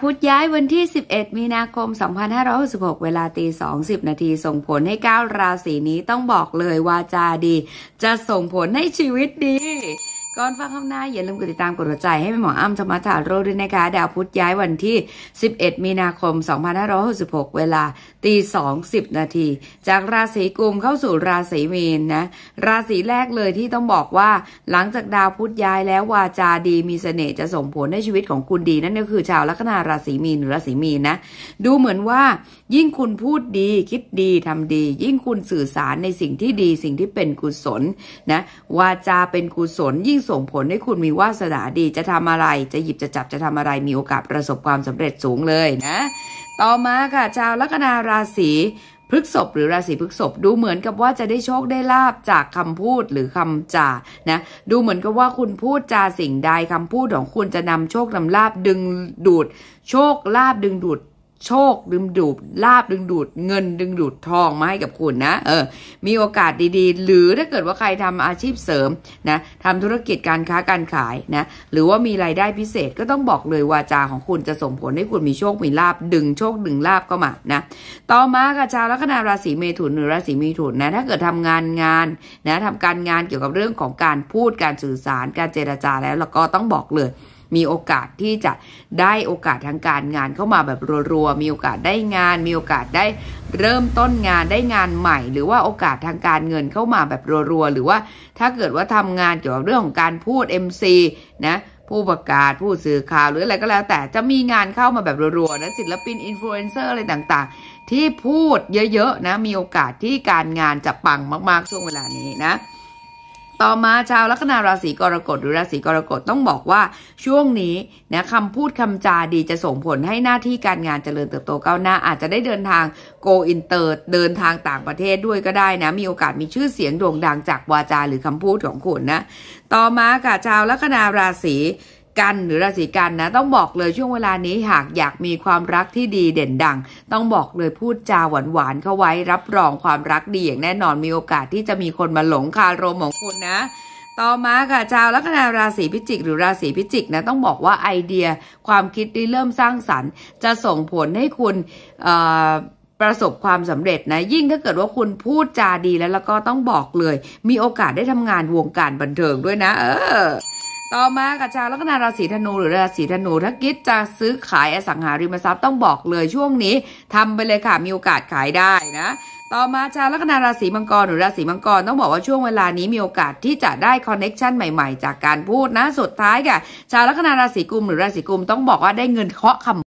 พุธย้ายวันที่ 11 มีนาคม 2566 เวลาตี 20 นาที ส่งผลให้ 9 ราศีนี้ต้องบอกเลยวาจาดี จะส่งผลให้ชีวิตดีก่อนฟังคำหน้าอย่าลืมกดติดตามกดหัวใจให้หมออ้ำธรรมถาโรด้วยนะคะ ดาวพุธย้ายวันที่ 11 มีนาคม 2566 เวลาตี 20 นาที จากราศีกุมเข้าสู่ราศีมีนนะ ราศีแรกเลยที่ต้องบอกว่าหลังจากดาวพุธย้ายแล้ววาจาดีมีเสน่ห์จะส่งผลในชีวิตของคุณดีนั่นก็คือ ชาวลัคนาราศีมีนหรือราศีมีนนะดูเหมือนว่ายิ่งคุณพูดดีคิดดีทำดี ยิ่งคุณสื่อสารในสิ่งที่ดี สิ่งที่เป็นกุศลนะวาจาเป็นกุศลยิ่งส่งผลให้คุณมีวาสนาดีจะทำอะไร จะหยิบจะจับจะทำอะไรมีโอกาสประสบความสำเร็จสูงเลยนะ ต่อมาค่ะ ชาวลัคนาราศีพฤกษบหรือราศีพฤกษบดูเหมือนกับว่าจะได้โชคได้ลาบจากคำพูดหรือคำจานะดูเหมือนกับว่าคุณพูดจาสิ่งใดคำพูดของคุณจะนำโชคนำลาบดึงดูด โชค ลาบดึงดูดโชคดึงดูดลาบดึงดูด เงินดึงดูดทอง มา ให้ กับคุณนะเออมีโอกาสดีๆ หรือถ้าเกิดว่าใครทำอาชีพเสริมนะทำธุรกิจการค้าการขายนะ หรือว่ามีรายได้พิเศษก็ต้องบอกเลยวาจาของคุณจะส่งผลให้คุณมีโชคมีลาบดึงโชคดึงลาบเข้ามานะต่อมากับชาวลัคนาราศีเมถุนหรือราศีมีถุนนะ ถ้าเกิดทำงานงานนะทำการงานเกี่ยวกับเรื่องของการพูดการสื่อสาร การเจรจาแล้ว แล้ว ก็ต้องบอกเลยมีโอกาสที่จะได้โอกาสทางการงานเข้ามาแบบรัวๆ มีโอกาสได้งาน มีโอกาสได้เริ่มต้นงานได้งานใหม่ หรือว่าโอกาสทางการเงินเข้ามาแบบรัวๆ หรือว่าถ้าเกิดว่าทำงานเกี่ยวกับเรื่องของการพูด MC นะผู้ประกาศผู้สื่อข่าวหรืออะไรก็แล้ว แต่จะมีงานเข้ามาแบบรัวๆนะศิลปินอินฟลูเอนเซอร์อะไรต่างๆ ที่พูดเยอะๆนะมีโอกาสที่การงานจะปังมาก ๆช่วงเวลานี้นะต่อมาชาวลัคนาราศีกรกฎหรือราศีกรกฎต้องบอกว่าช่วงนี้นะคำพูดคำจาดีจะส่งผลให้หน้าที่การงานเจริญเติบโตก้าวหน้า อาจจะได้เดินทางโกอินเตอร์เดินทางต่างประเทศด้วยก็ได้นะ มีโอกาสมีชื่อเสียงโด่งดังจากวาจาหรือคำพูดของคุณนะ ต่อมาค่ะชาวลัคนาราศีกันหรือราศีกันนะต้องบอกเลยช่วงเวลานี้หากอยากมีความรักที่ดีเด่นดัง ต้องบอกเลยพูดจาหวานๆ เข้าไว้รับรองความรักดี อย่างแน่นอนมีโอกาสที่จะมีคนมาหลงคารมของคุณนะ ต่อมาค่ะ ชาวลัคนาราศีพิจิก หรือราศีพิจิกนะ ต้องบอกว่า ไอเดียความคิดที่เริ่มสร้างสรรค์ จะส่งผลให้คุณประสบความสำเร็จนะ ยิ่งถ้าเกิดว่าคุณพูดจาดีแล้วแล้วก็ต้องบอกเลย มีโอกาสได้ทำงานวงการบันเทิงด้วยนะ เออต่อมากับชาวลัคนาราศีธนูหรือราศีธนูถ้าคิดจะซื้อขายอสังหาริมทรัพย์ต้องบอกเลยช่วงนี้ ทำไปเลยค่ะมีโอกาสขายได้นะต่อมาชาวลัคนาราศีมังกรหรือราศีมังกรต้องบอกว่าช่วงเวลานี้มีโอกาสที่จะได้คอนเน็ชันใหม่ๆจากการพูดนะสุดท้ายค่ะชาวลัคนาราศีกุมหรือราศีกุมต้องบอกว่าได้เงินเคาะคำ